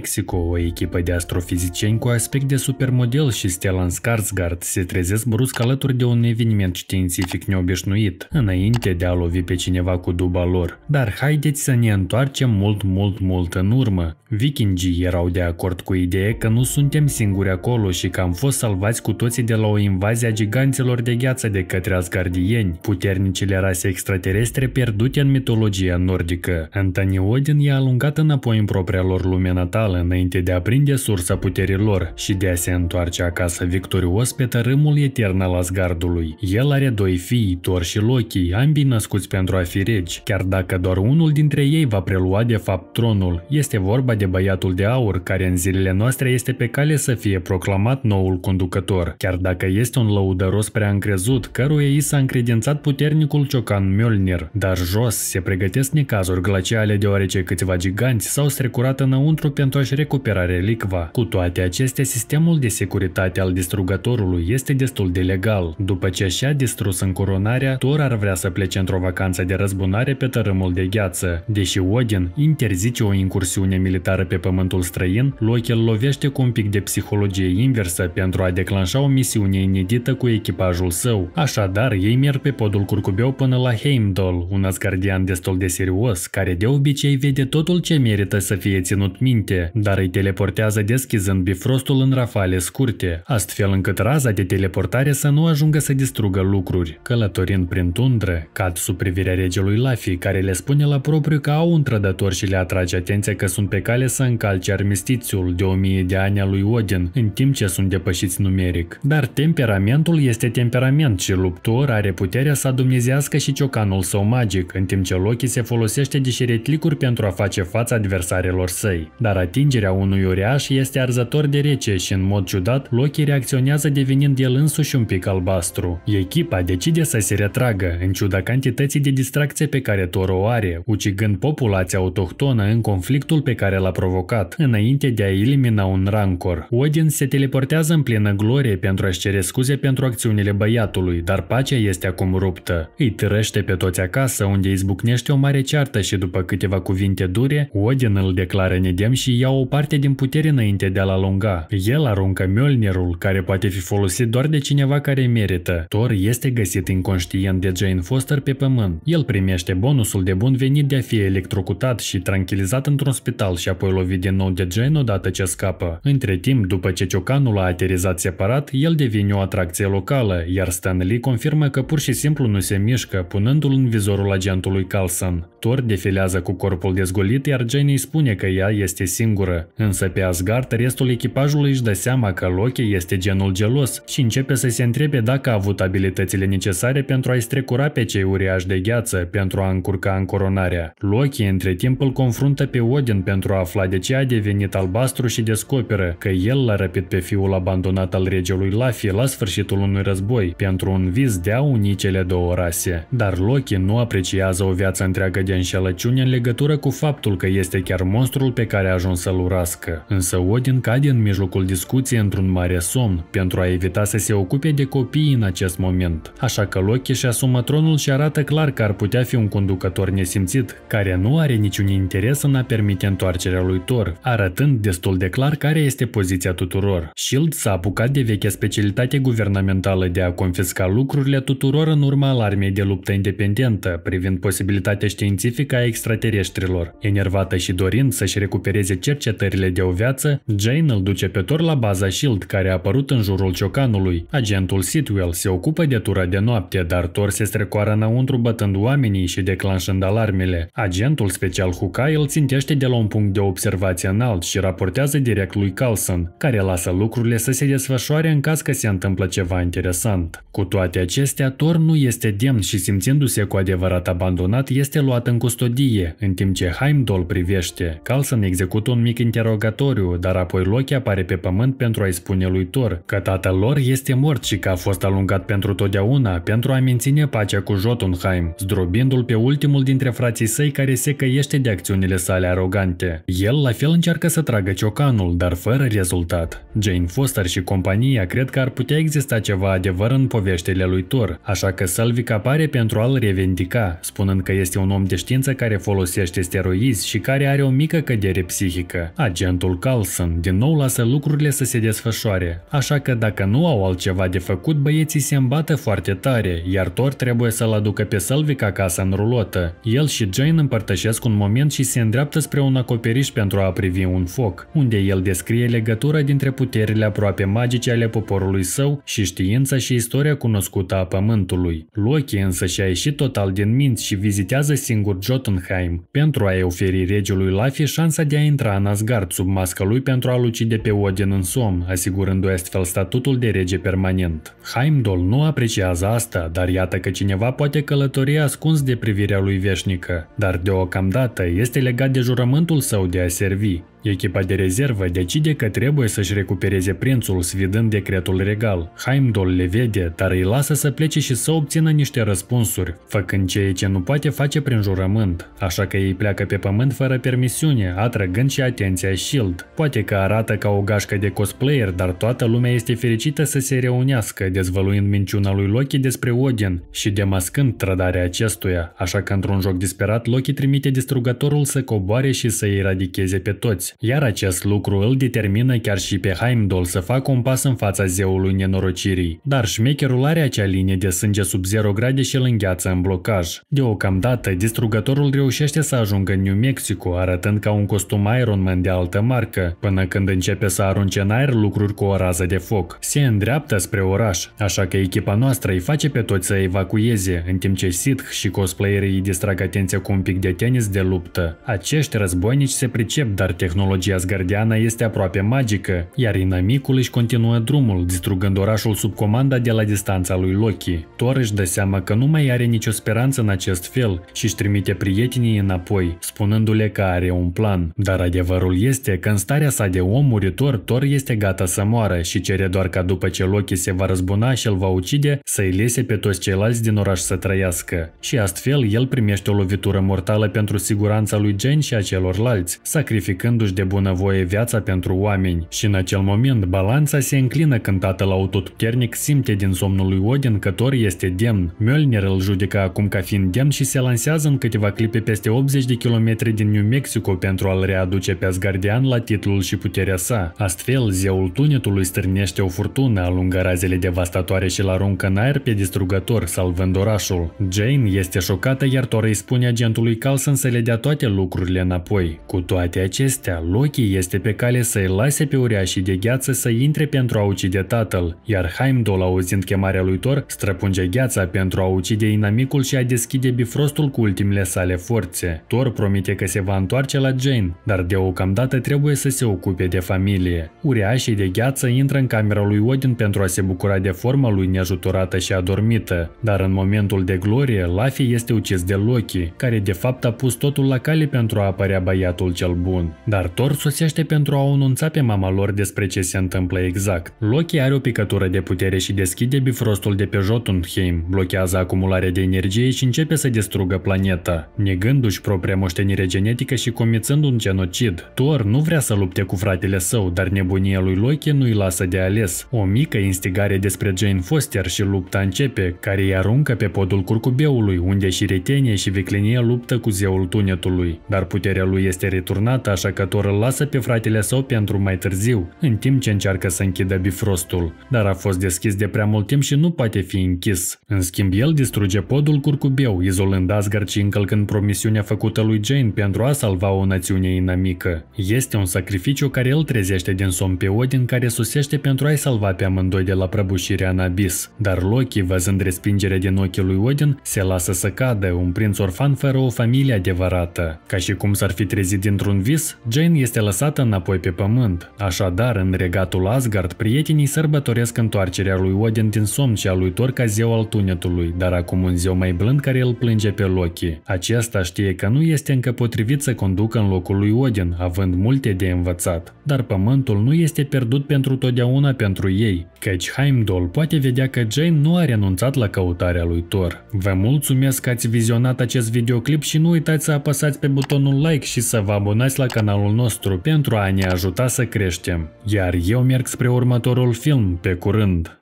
Mexico, o echipă de astrofizicieni cu aspect de supermodel și Stellan Skarsgård se trezesc brusc alături de un eveniment științific neobișnuit, înainte de a lovi pe cineva cu duba lor. Dar haideți să ne întoarcem mult, mult, mult în urmă. Vikingii erau de acord cu ideea că nu suntem singuri acolo și că am fost salvați cu toții de la o invazie a giganților de gheață de către asgardieni, puternicile rase extraterestre pierdute în mitologia nordică. Anthony Odin i-a alungat înapoi în propria lor lume natală vitală înainte de a prinde sursa puterilor și de a se întoarce acasă victorios pe tărâmul etern al Asgardului. El are doi fii, Thor și Loki, ambii născuți pentru a fi regi, chiar dacă doar unul dintre ei va prelua de fapt tronul. Este vorba de băiatul de aur, care în zilele noastre este pe cale să fie proclamat noul conducător, chiar dacă este un lăudăros prea încrezut, căruia i s-a încredințat puternicul ciocan Mjolnir. Dar jos se pregătesc necazuri glaciale deoarece câțiva giganți s-au strecurat înăuntru pentru să-și recuperare licva. Cu toate acestea, sistemul de securitate al distrugătorului este destul de legal. După ce și-a distrus încoronarea, Thor ar vrea să plece într-o vacanță de răzbunare pe tărâmul de gheață. Deși Odin interzice o incursiune militară pe pământul străin, Loki îl lovește cu un pic de psihologie inversă pentru a declanșa o misiune inedită cu echipajul său. Așadar, ei merg pe podul curcubeu până la Heimdall, un asgardian destul de serios, care de obicei vede totul ce merită să fie ținut minte dar îi teleportează deschizând bifrostul în rafale scurte, astfel încât raza de teleportare să nu ajungă să distrugă lucruri. Călătorind prin tundră, cad sub privirea regelui Lafi, care le spune la propriu că au un trădător și le atrage atenția că sunt pe cale să încalce armistițiul de o mie de ani al lui Odin, în timp ce sunt depășiți numeric. Dar temperamentul este temperament și luptor are puterea să adumnezească și ciocanul său magic, în timp ce Loki se folosește de șeretlicuri pentru a face față adversarilor săi. Dar atinge atingerea unui uriaș este arzător de rece și în mod ciudat Loki reacționează devenind el însuși un pic albastru. Echipa decide să se retragă, în ciuda cantității de distracție pe care Toro o are, ucigând populația autohtonă în conflictul pe care l-a provocat, înainte de a elimina un rancor. Odin se teleportează în plină glorie pentru a-și cere scuze pentru acțiunile băiatului, dar pacea este acum ruptă. Îi târăște pe toți acasă, unde izbucnește o mare ceartă și după câteva cuvinte dure, Odin îl declară nedem și ia o parte din putere înainte de a-l alunga. El aruncă Mjolnirul, care poate fi folosit doar de cineva care merită. Thor este găsit inconștient de Jane Foster pe pământ. El primește bonusul de bun venit de a fi electrocutat și tranquilizat într-un spital și apoi lovit din nou de Jane odată ce scapă. Între timp, după ce ciocanul a aterizat separat, el devine o atracție locală, iar Stan Lee confirmă că pur și simplu nu se mișcă, punându-l în vizorul agentului Carlson. Thor defilează cu corpul dezgolit, iar Jane îi spune că ea este singură singură, însă pe Asgard restul echipajului își dă seama că Loki este genul gelos și începe să se întrebe dacă a avut abilitățile necesare pentru a-i strecura pe cei uriași de gheață, pentru a încurca încoronarea. Loki între timp îl confruntă pe Odin pentru a afla de ce a devenit albastru și descoperă că el l-a răpit pe fiul abandonat al regelui Lafi la sfârșitul unui război, pentru un vis de a uni cele două rase. Dar Loki nu apreciază o viață întreagă de înșelăciune în legătură cu faptul că este chiar monstrul pe care a ajuns să-l urască, însă Odin cade în mijlocul discuției într-un mare somn pentru a evita să se ocupe de copii în acest moment, așa că Loki și asumă tronul și arată clar că ar putea fi un conducător nesimțit, care nu are niciun interes în a permite întoarcerea lui Thor, arătând destul de clar care este poziția tuturor. Shield s-a apucat de vechea specialitate guvernamentală de a confisca lucrurile tuturor în urma alarmei de luptă independentă, privind posibilitatea științifică a extraterestrilor. Enervată și dorind să-și recupereze cercetările de o viață, Jane îl duce pe Thor la baza S.H.I.E.L.D. care a apărut în jurul ciocanului. Agentul Sitwell se ocupă de tura de noapte, dar Thor se strecoară înăuntru bătând oamenii și declanșând alarmele. Agentul special Hukai îl țintește de la un punct de observație înalt și raportează direct lui Carlson, care lasă lucrurile să se desfășoare în caz că se întâmplă ceva interesant. Cu toate acestea, Thor nu este demn și simțindu-se cu adevărat abandonat, este luat în custodie, în timp ce Heimdall privește. Carlson execută un un mic interogatoriu, dar apoi Loki apare pe pământ pentru a-i spune lui Thor că tatăl lor este mort și că a fost alungat pentru totdeauna pentru a menține pacea cu Jotunheim, zdrobindu-l pe ultimul dintre frații săi care se căiește de acțiunile sale arogante. El la fel încearcă să tragă ciocanul, dar fără rezultat. Jane Foster și compania cred că ar putea exista ceva adevăr în poveștile lui Thor, așa că Salvic apare pentru a-l revendica, spunând că este un om de știință care folosește steroizi și care are o mică cădere psihică practică. Agentul Carlson din nou lasă lucrurile să se desfășoare, așa că dacă nu au altceva de făcut, băieții se îmbată foarte tare, iar Thor trebuie să-l aducă pe Selvig acasă în rulotă. El și Jane împărtășesc un moment și se îndreaptă spre un acoperiș pentru a privi un foc, unde el descrie legătura dintre puterile aproape magice ale poporului său și știința și istoria cunoscută a Pământului. Loki însă și-a ieșit total din minți și vizitează singur Jotunheim pentru a-i oferi regiului Lafi șansa de a intra în Asgard sub masca lui pentru a-l ucide pe Odin în somn, asigurându-i astfel statutul de rege permanent. Heimdall nu apreciază asta, dar iată că cineva poate călători ascuns de privirea lui veșnică, dar deocamdată este legat de jurământul său de a servi. Echipa de rezervă decide că trebuie să-și recupereze prințul svidând decretul regal. Heimdall le vede, dar îi lasă să plece și să obțină niște răspunsuri, făcând ceea ce nu poate face prin jurământ, așa că ei pleacă pe pământ fără permisiune, atrăgând și atenția S.H.I.E.L.D. Poate că arată ca o gașcă de cosplayer, dar toată lumea este fericită să se reunească, dezvăluind minciuna lui Loki despre Odin și demascând trădarea acestuia, așa că într-un joc disperat Loki trimite distrugătorul să coboare și să eradicheze pe toți morți, iar acest lucru îl determină chiar și pe Heimdall să facă un pas în fața zeului nenorocirii. Dar șmecherul are acea linie de sânge sub 0 grade și îl îngheață în blocaj. Deocamdată, distrugătorul reușește să ajungă în New Mexico, arătând ca un costum Man de altă marcă, până când începe să arunce în aer lucruri cu o rază de foc. Se îndreaptă spre oraș, așa că echipa noastră îi face pe toți să evacueze, în timp ce Sith și cosplayerii îi distrag atenția cu un pic de tenis de luptă. Acești războinici se pricep, dar tehnologia Tehnologia zgardiană este aproape magică, iar inamicul își continuă drumul, distrugând orașul sub comanda de la distanța lui Loki. Thor își dă seama că nu mai are nicio speranță în acest fel și își trimite prietenii înapoi, spunându-le că are un plan. Dar adevărul este că în starea sa de om muritor, Thor este gata să moară și cere doar ca după ce Loki se va răzbuna și îl va ucide, să îi lese pe toți ceilalți din oraș să trăiască. Și astfel, el primește o lovitură mortală pentru siguranța lui Jane și a celorlalți, sacrificându-și totuși de bunăvoie viața pentru oameni și în acel moment balanța se înclină când tatăl autoputernic simte din somnul lui Odin că Thor este demn. Mjolnir îl judecă acum ca fiind demn și se lansează în câteva clipe peste 80 de kilometri din New Mexico pentru a-l readuce pe Asgardian la titlul și puterea sa. Astfel, zeul tunetului stârnește o furtună, alungă razele devastatoare și-l aruncă în aer pe distrugător, salvând orașul. Jane este șocată, iar Thor îi spune agentului Carlson să le dea toate lucrurile înapoi. Cu toate acestea, Loki este pe cale să-i lase pe uriașii de gheață să intre pentru a ucide tatăl, iar Heimdall, auzind chemarea lui Thor, străpunge gheața pentru a ucide inamicul și a deschide bifrostul cu ultimele sale forțe. Thor promite că se va întoarce la Jane, dar deocamdată trebuie să se ocupe de familie. Uriașii de gheață intră în camera lui Odin pentru a se bucura de forma lui neajutorată și adormită, dar în momentul de glorie, Laffy este ucis de Loki, care de fapt a pus totul la cale pentru a apărea băiatul cel bun. Dar Thor sosește pentru a anunța pe mama lor despre ce se întâmplă exact. Loki are o picătură de putere și deschide bifrostul de pe Jotunheim, blochează acumularea de energie și începe să distrugă planeta, negându-și propria moștenire genetică și comițând un genocid. Thor nu vrea să lupte cu fratele său, dar nebunia lui Loki nu-i lasă de ales. O mică instigare despre Jane Foster și lupta începe, care îi aruncă pe podul curcubeului, unde și Retenie și Viclenie luptă cu zeul tunetului, dar puterea lui este returnată, așa că Thor Luthor îl lasă pe fratele său pentru mai târziu, în timp ce încearcă să închidă bifrostul, dar a fost deschis de prea mult timp și nu poate fi închis. În schimb, el distruge podul curcubeu, izolând Asgard și încălcând promisiunea făcută lui Jane pentru a salva o națiune inamică. Este un sacrificiu care îl trezește din somn pe Odin care susește pentru a-i salva pe amândoi de la prăbușirea în abis, dar Loki, văzând respingerea din ochii lui Odin, se lasă să cadă, un prinț orfan fără o familie adevărată. Ca și cum s-ar fi trezit dintr-un vis, Jane Jane este lăsată înapoi pe pământ. Așadar, în regatul Asgard, prietenii sărbătoresc întoarcerea lui Odin din somn și a lui Thor ca zeu al tunetului, dar acum un zeu mai blând care îl plânge pe Loki. Acesta știe că nu este încă potrivit să conducă în locul lui Odin, având multe de învățat. Dar pământul nu este pierdut pentru totdeauna pentru ei, căci Heimdall poate vedea că Jane nu a renunțat la căutarea lui Thor. Vă mulțumesc că ați vizionat acest videoclip și nu uitați să apăsați pe butonul like și să vă abonați la canalul programul nostru pentru a ne ajuta să creștem, iar eu merg spre următorul film pe curând.